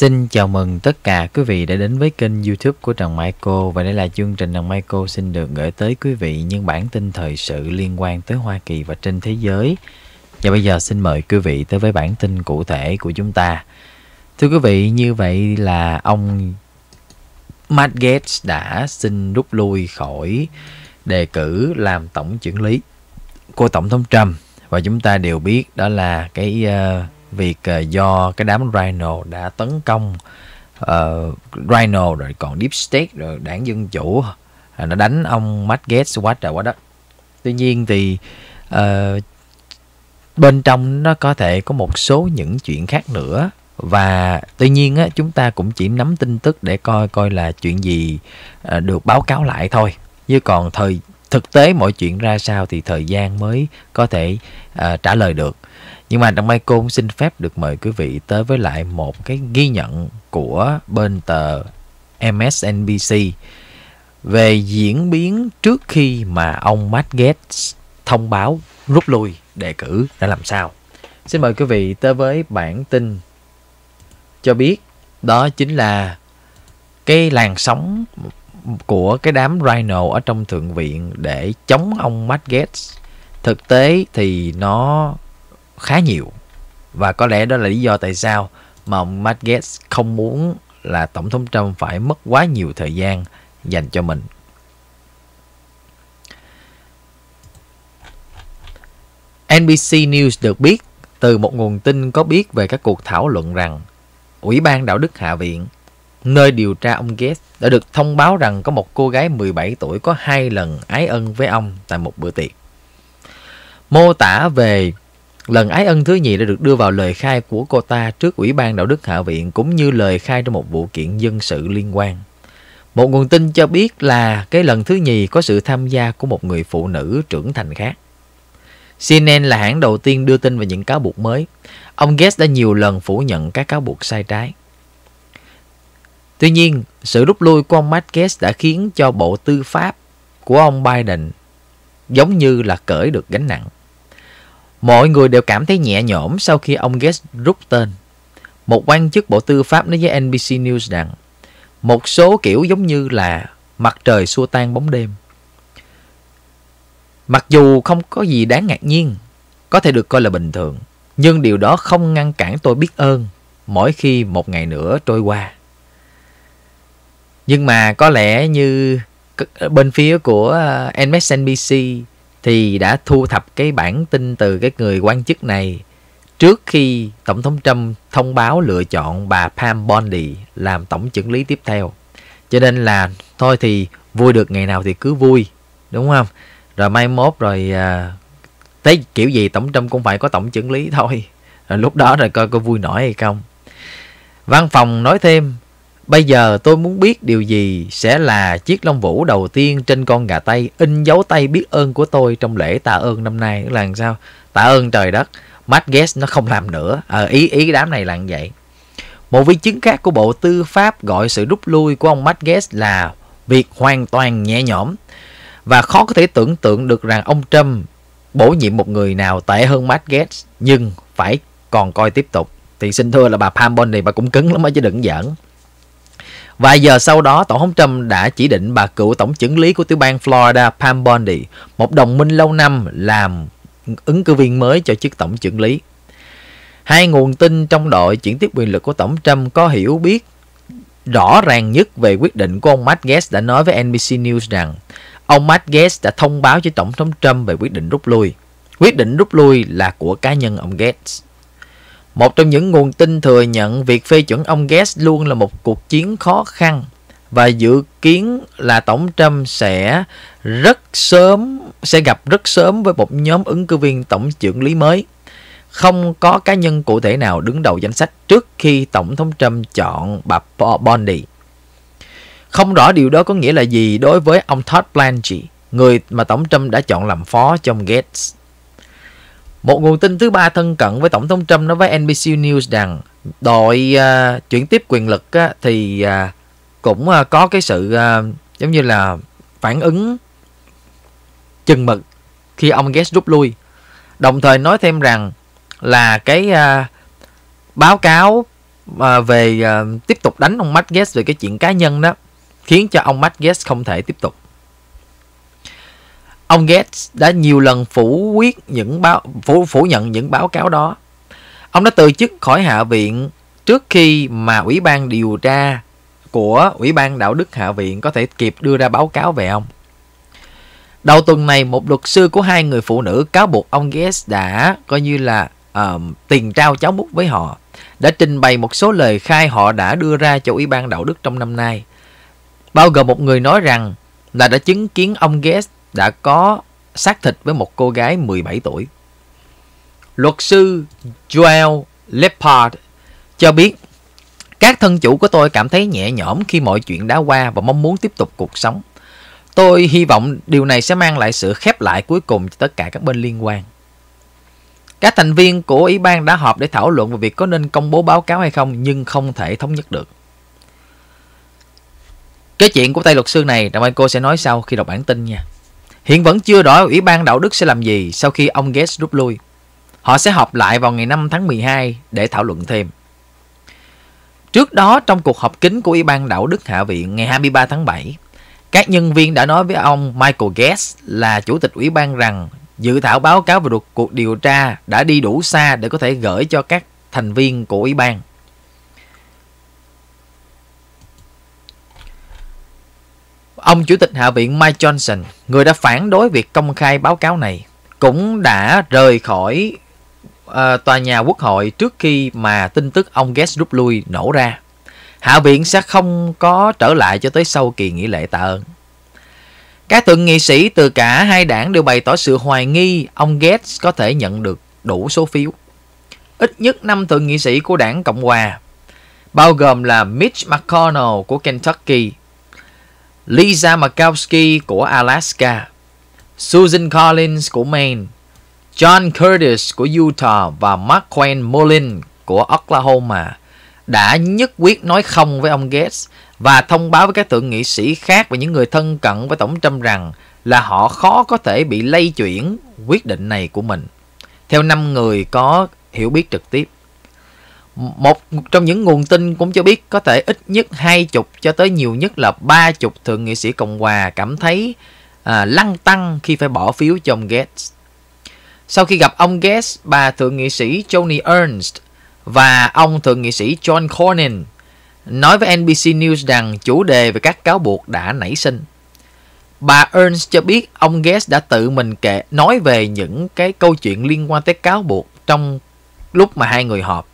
Xin chào mừng tất cả quý vị đã đến với kênh youtube của Trần Michael và đây là chương trình Trần Michael xin được gửi tới quý vị những bản tin thời sự liên quan tới Hoa Kỳ và trên thế giới. Và bây giờ xin mời quý vị tới với bản tin cụ thể của chúng ta. Thưa quý vị, như vậy là ông Matt Gates đã xin rút lui khỏi đề cử làm tổng trưởng lý của Tổng thống Trump và chúng ta đều biết đó là cái uh, việc uh, do cái đám Rhino đã tấn công uh, Rhino rồi còn Deep State rồi đảng Dân Chủ uh, nó đánh ông Matt Gates quá trời quá đất tuy nhiên thì uh, bên trong nó có thể có một số những chuyện khác nữa và tuy nhiên á, chúng ta cũng chỉ nắm tin tức để coi coi là chuyện gì uh, được báo cáo lại thôi chứ còn thời thực tế mọi chuyện ra sao thì thời gian mới có thể uh, trả lời được nhưng mà Đặng Mai Côn xin phép được mời quý vị tới với lại một cái ghi nhận của bên tờ MSNBC về diễn biến trước khi mà ông Matt Gaetz thông báo rút lui đề cử đã làm sao. Xin mời quý vị tới với bản tin cho biết đó chính là cái làn sóng của cái đám rhino ở trong thượng viện để chống ông Matt Gaetz. Thực tế thì nó khá nhiều và có lẽ đó là lý do tại sao mà ông Matt Gaetz không muốn là tổng thống Trump phải mất quá nhiều thời gian dành cho mình. NBC News được biết từ một nguồn tin có biết về các cuộc thảo luận rằng Ủy ban đạo đức Hạ viện nơi điều tra ông Gates đã được thông báo rằng có một cô gái 17 tuổi có hai lần ái ân với ông tại một bữa tiệc. Mô tả về Lần ái ân thứ nhì đã được đưa vào lời khai của cô ta trước Ủy ban Đạo đức Hạ viện cũng như lời khai trong một vụ kiện dân sự liên quan. Một nguồn tin cho biết là cái lần thứ nhì có sự tham gia của một người phụ nữ trưởng thành khác. CNN là hãng đầu tiên đưa tin về những cáo buộc mới. Ông Gates đã nhiều lần phủ nhận các cáo buộc sai trái. Tuy nhiên, sự rút lui của ông Matt Gates đã khiến cho bộ tư pháp của ông Biden giống như là cởi được gánh nặng. Mọi người đều cảm thấy nhẹ nhõm sau khi ông Gates rút tên. Một quan chức Bộ Tư pháp nói với NBC News rằng một số kiểu giống như là mặt trời xua tan bóng đêm. Mặc dù không có gì đáng ngạc nhiên, có thể được coi là bình thường, nhưng điều đó không ngăn cản tôi biết ơn mỗi khi một ngày nữa trôi qua. Nhưng mà có lẽ như bên phía của MSNBC ờ, thì đã thu thập cái bản tin từ cái người quan chức này trước khi Tổng thống Trump thông báo lựa chọn bà Pam Bondi làm tổng trưởng lý tiếp theo. Cho nên là thôi thì vui được ngày nào thì cứ vui, đúng không? Rồi mai mốt rồi à, tới kiểu gì Tổng Trump cũng phải có tổng trưởng lý thôi. Rồi lúc đó rồi coi có vui nổi hay không. Văn phòng nói thêm, Bây giờ tôi muốn biết điều gì sẽ là chiếc lông vũ đầu tiên trên con gà tây in dấu tay biết ơn của tôi trong lễ tạ ơn năm nay là làm sao? Tạ ơn trời đất. Matt Guess nó không làm nữa. à, ý ý đám này là như vậy. Một vi chứng khác của Bộ Tư pháp gọi sự rút lui của ông Matt Guess là việc hoàn toàn nhẹ nhõm và khó có thể tưởng tượng được rằng ông Trump bổ nhiệm một người nào tệ hơn Matt Gaetz nhưng phải còn coi tiếp tục thì xin thưa là bà Pam Bondi bà cũng cứng lắm á chứ đừng giỡn Vài giờ sau đó, Tổng thống Trump đã chỉ định bà cựu tổng chưởng lý của tiểu bang Florida Pam Bondi, một đồng minh lâu năm, làm ứng cử viên mới cho chức tổng chưởng lý. Hai nguồn tin trong đội chuyển tiếp quyền lực của Tổng Trump có hiểu biết rõ ràng nhất về quyết định của ông Matt Gaetz đã nói với NBC News rằng ông Matt Gaetz đã thông báo cho Tổng thống Trump về quyết định rút lui. Quyết định rút lui là của cá nhân ông Gates. Một trong những nguồn tin thừa nhận việc phê chuẩn ông Gates luôn là một cuộc chiến khó khăn và dự kiến là tổng Trump sẽ rất sớm sẽ gặp rất sớm với một nhóm ứng cử viên tổng trưởng lý mới. Không có cá nhân cụ thể nào đứng đầu danh sách trước khi tổng thống Trump chọn bà Bondi. Không rõ điều đó có nghĩa là gì đối với ông Todd Blanchie, người mà tổng Trump đã chọn làm phó trong Gates. Một nguồn tin thứ ba thân cận với Tổng thống Trump nói với NBC News rằng đội uh, chuyển tiếp quyền lực á, thì uh, cũng uh, có cái sự uh, giống như là phản ứng chừng mực khi ông Gates rút lui. Đồng thời nói thêm rằng là cái uh, báo cáo uh, về uh, tiếp tục đánh ông Matt Gates về cái chuyện cá nhân đó khiến cho ông Matt Gates không thể tiếp tục Ông Gates đã nhiều lần phủ quyết những báo phủ phủ nhận những báo cáo đó. Ông đã từ chức khỏi Hạ viện trước khi mà Ủy ban điều tra của Ủy ban đạo đức Hạ viện có thể kịp đưa ra báo cáo về ông. Đầu tuần này, một luật sư của hai người phụ nữ cáo buộc ông Gates đã coi như là uh, tiền trao cháu múc với họ, đã trình bày một số lời khai họ đã đưa ra cho Ủy ban đạo đức trong năm nay, bao gồm một người nói rằng là đã chứng kiến ông Gates đã có xác thịt với một cô gái 17 tuổi. Luật sư Joel Leppard cho biết các thân chủ của tôi cảm thấy nhẹ nhõm khi mọi chuyện đã qua và mong muốn tiếp tục cuộc sống. Tôi hy vọng điều này sẽ mang lại sự khép lại cuối cùng cho tất cả các bên liên quan. Các thành viên của Ủy ban đã họp để thảo luận về việc có nên công bố báo cáo hay không nhưng không thể thống nhất được. Cái chuyện của tay luật sư này, Đàm Anh Cô sẽ nói sau khi đọc bản tin nha. Hiện vẫn chưa rõ Ủy ban đạo đức sẽ làm gì sau khi ông Gates rút lui. Họ sẽ họp lại vào ngày 5 tháng 12 để thảo luận thêm. Trước đó trong cuộc họp kín của Ủy ban đạo đức Hạ viện ngày 23 tháng 7, các nhân viên đã nói với ông Michael Gates là chủ tịch ủy ban rằng dự thảo báo cáo về cuộc điều tra đã đi đủ xa để có thể gửi cho các thành viên của ủy ban. Ông Chủ tịch Hạ viện Mike Johnson, người đã phản đối việc công khai báo cáo này, cũng đã rời khỏi uh, tòa nhà quốc hội trước khi mà tin tức ông Gates rút lui nổ ra. Hạ viện sẽ không có trở lại cho tới sau kỳ nghỉ lễ tạ ơn. Các thượng nghị sĩ từ cả hai đảng đều bày tỏ sự hoài nghi ông Gates có thể nhận được đủ số phiếu. Ít nhất 5 thượng nghị sĩ của đảng Cộng Hòa, bao gồm là Mitch McConnell của Kentucky, Lisa Murkowski của Alaska, Susan Collins của Maine, John Curtis của Utah và Mark Mullin của Oklahoma đã nhất quyết nói không với ông Gates và thông báo với các thượng nghị sĩ khác và những người thân cận với tổng Trump rằng là họ khó có thể bị lây chuyển quyết định này của mình. Theo năm người có hiểu biết trực tiếp một trong những nguồn tin cũng cho biết có thể ít nhất hai chục cho tới nhiều nhất là ba chục thượng nghị sĩ Cộng hòa cảm thấy à, lăng tăng khi phải bỏ phiếu cho ông Gates. Sau khi gặp ông Gates, bà thượng nghị sĩ Joni Ernst và ông thượng nghị sĩ John Cornyn nói với NBC News rằng chủ đề về các cáo buộc đã nảy sinh. Bà Ernst cho biết ông Gates đã tự mình kể nói về những cái câu chuyện liên quan tới cáo buộc trong lúc mà hai người họp.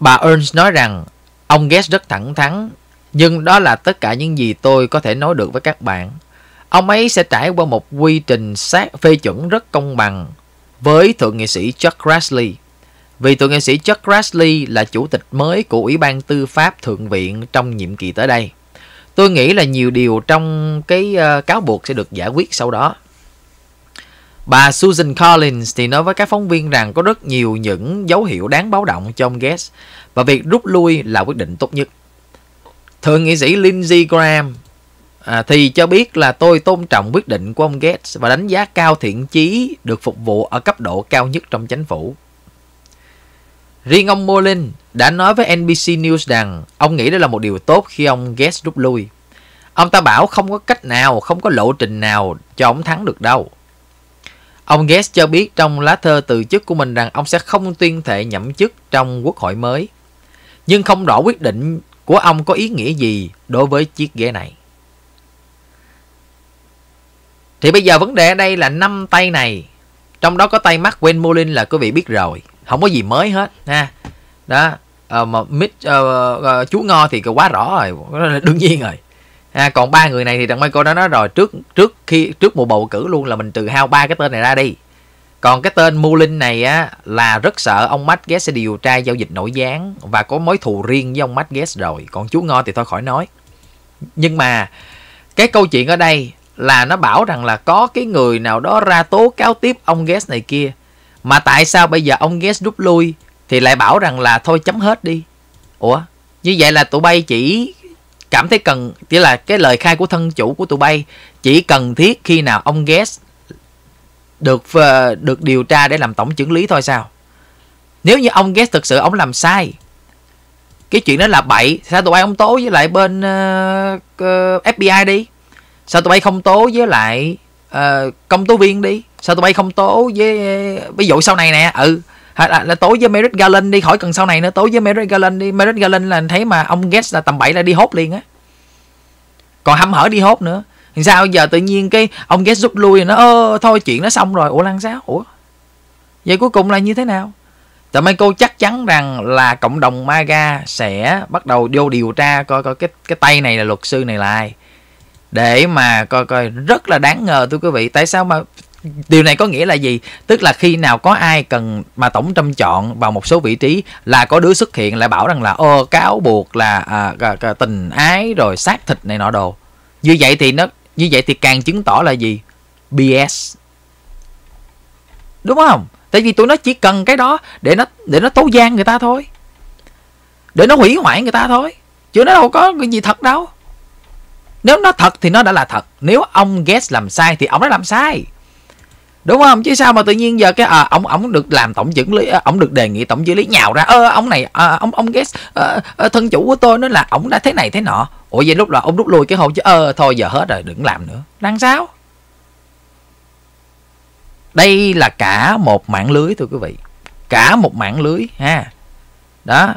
Bà Ernst nói rằng ông Gates rất thẳng thắn, nhưng đó là tất cả những gì tôi có thể nói được với các bạn. Ông ấy sẽ trải qua một quy trình xác phê chuẩn rất công bằng với thượng nghị sĩ Chuck Grassley. Vì thượng nghị sĩ Chuck Grassley là chủ tịch mới của Ủy ban Tư pháp Thượng viện trong nhiệm kỳ tới đây. Tôi nghĩ là nhiều điều trong cái ờ, cáo buộc sẽ được giải quyết sau đó. Bà Susan Collins thì nói với các phóng viên rằng có rất nhiều những dấu hiệu đáng báo động cho ông Gates và việc rút lui là quyết định tốt nhất. Thượng nghị sĩ Lindsey Graham à, thì cho biết là tôi tôn trọng quyết định của ông Gates và đánh giá cao thiện chí được phục vụ ở cấp độ cao nhất trong chính phủ. Riêng ông Mullin đã nói với NBC News rằng ông nghĩ đó là một điều tốt khi ông Gates rút lui. Ông ta bảo không có cách nào, không có lộ trình nào cho ông thắng được đâu. Ông Gates cho biết trong lá thơ từ chức của mình rằng ông sẽ không tuyên thệ nhậm chức trong quốc hội mới. Nhưng không rõ quyết định của ông có ý nghĩa gì đối với chiếc ghế này. Thì bây giờ vấn đề ở đây là năm tay này. Trong đó có tay Mark Wayne Mullin là quý vị biết rồi. Không có gì mới hết. ha Đó. À, mà Mitch, uh, uh, chú Ngo thì quá rõ rồi. Đương nhiên rồi à, còn ba người này thì thằng Michael đã nói rồi trước trước khi trước mùa bầu cử luôn là mình từ hao ba cái tên này ra đi còn cái tên Mullin này á là rất sợ ông Matt Guest sẽ điều tra giao dịch nổi gián và có mối thù riêng với ông Matt Guest rồi. Còn chú Ngo thì thôi khỏi nói. Nhưng mà cái câu chuyện ở đây là nó bảo rằng là có cái người nào đó ra tố cáo tiếp ông Guest này kia. Mà tại sao bây giờ ông Guest rút lui thì lại bảo rằng là thôi chấm hết đi. Ủa? Như vậy là tụi bay chỉ cảm thấy cần chỉ là cái lời khai của thân chủ của tụi bay chỉ cần thiết khi nào ông Guest được ờ, được điều tra để làm tổng chưởng lý thôi sao? Nếu như ông Guest thực sự ông làm sai cái chuyện đó là bậy sao tụi bay không tố với lại bên uh, ờ, ờ, FBI đi sao tụi bay không tố với lại uh, công tố viên đi sao tụi bay không tố với ví dụ sau này nè ừ là là tối với Merrick Garland đi khỏi cần sau này nữa tối với Merrick Garland đi Merrick Garland là thấy mà ông Gates là tầm bậy là đi hốt liền á còn hăm hở đi hốt nữa thì sao giờ tự nhiên cái ông Gates rút lui nó ơ thôi chuyện nó xong rồi ủa lăn sao ủa vậy cuối cùng là như thế nào Tờ mấy cô chắc chắn rằng là cộng đồng MAGA sẽ bắt đầu vô điều tra coi coi cái cái tay này là luật sư này là ai. Để mà coi coi rất là đáng ngờ tôi quý vị, tại sao mà điều này có nghĩa là gì tức là khi nào có ai cần mà tổng trâm chọn vào một số vị trí là có đứa xuất hiện lại bảo rằng là ô cáo buộc là à, à, à, tình ái rồi xác thịt này nọ đồ như vậy thì nó như vậy thì càng chứng tỏ là gì bs đúng không tại vì tụi nó chỉ cần cái đó để nó để nó tố gian người ta thôi để nó hủy hoại người ta thôi chứ nó đâu có cái gì thật đâu nếu nó thật thì nó đã là thật nếu ông guess làm sai thì ông đã làm sai đúng không chứ sao mà tự nhiên giờ cái à, ông ông được làm tổng trưởng lý à, ông được đề nghị tổng chữ lý nhào ra ơ ông này à, ông ông ghét à, à, thân chủ của tôi nó là ông đã thế này thế nọ ủa vậy lúc là ông rút lui cái hồn chứ ơ thôi giờ hết rồi đừng làm nữa đang sao đây là cả một mạng lưới thưa quý vị cả một mạng lưới ha đó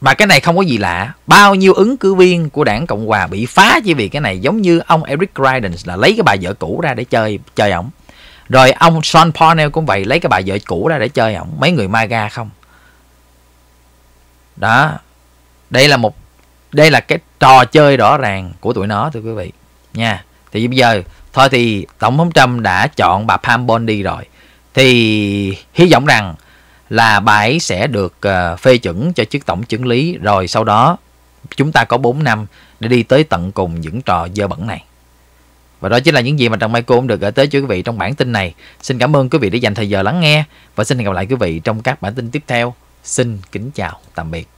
mà cái này không có gì lạ, bao nhiêu ứng cử viên của đảng Cộng hòa bị phá chỉ vì cái này giống như ông Eric Gordon là lấy cái bà vợ cũ ra để chơi chơi ổng. Rồi ông Sean Parnell cũng vậy, lấy cái bà vợ cũ ra để chơi ổng, mấy người MAGA không. Đó. Đây là một đây là cái trò chơi rõ ràng của tụi nó thưa quý vị nha. Thì bây giờ thôi thì tổng thống Trump đã chọn bà Pam Bondi rồi thì hy vọng rằng là bài sẽ được ờ, phê chuẩn cho chức tổng chứng lý rồi sau đó chúng ta có 4 năm để đi tới tận cùng những trò dơ bẩn này. Và đó chính là những gì mà Trần Mai Côn được gửi tới cho quý vị trong bản tin này. Xin cảm ơn quý vị đã dành thời giờ lắng nghe và xin hẹn gặp lại quý vị trong các bản tin tiếp theo. Xin kính chào, tạm biệt.